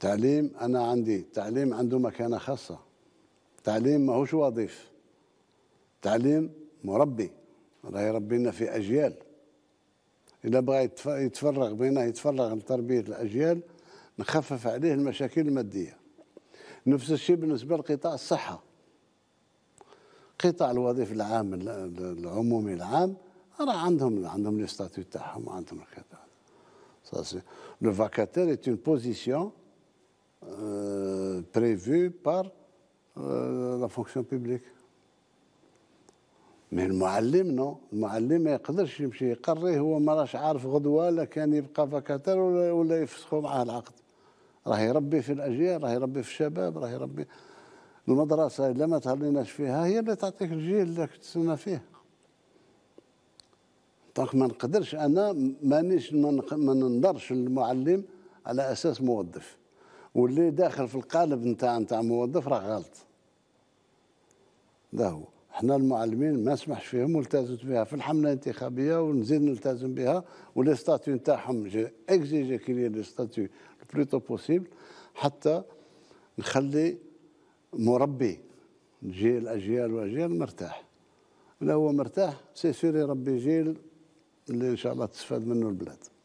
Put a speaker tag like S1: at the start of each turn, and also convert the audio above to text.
S1: تعليم أنا عندي تعليم عنده مكانة خاصة تعليم ما هوش وظيف تعليم مربي الله يربينا في أجيال إذا بغى يتفرغ بينا يتفرغ لتربية الأجيال نخفف عليه المشاكل المادية نفس الشيء بالنسبة لقطاع الصحة قطاع الوظيفة العام العمومي العام راه عندهم عندهم لي ستاتيو تاعهم عندهم الكذا لو فاكاتير اون بوزيسيون Euh, prévue par euh, la fonction publique. مي المعلم نو المعلم ما يقدرش يمشي يقري هو ما راش عارف غدوه لا كان يبقى فاكاتر ولا, ولا يفسخوا معاه العقد راه يربي في الاجيال راه يربي في الشباب راه يربي المدرسه الا ما تهليناش فيها هي اللي تعطيك الجيل اللي تسنى فيه دونك ما نقدرش انا مانيش ما نقدرش المعلم على اساس موظف واللي داخل في القالب نتاع نتاع موظف راه غلط ده هو احنا المعلمين ما نسمحش فيهم والتزمت بها في الحمله الانتخابيه ونزيد نلتزم بها ولي ستاتيو نتاعهم جي اكزيجي كيلي لي ستاتيو بلوتو بوسيبل حتى نخلي مربي جيل اجيال واجيال مرتاح لا هو مرتاح سي سير يربي جيل اللي ان شاء الله تستفاد منه البلاد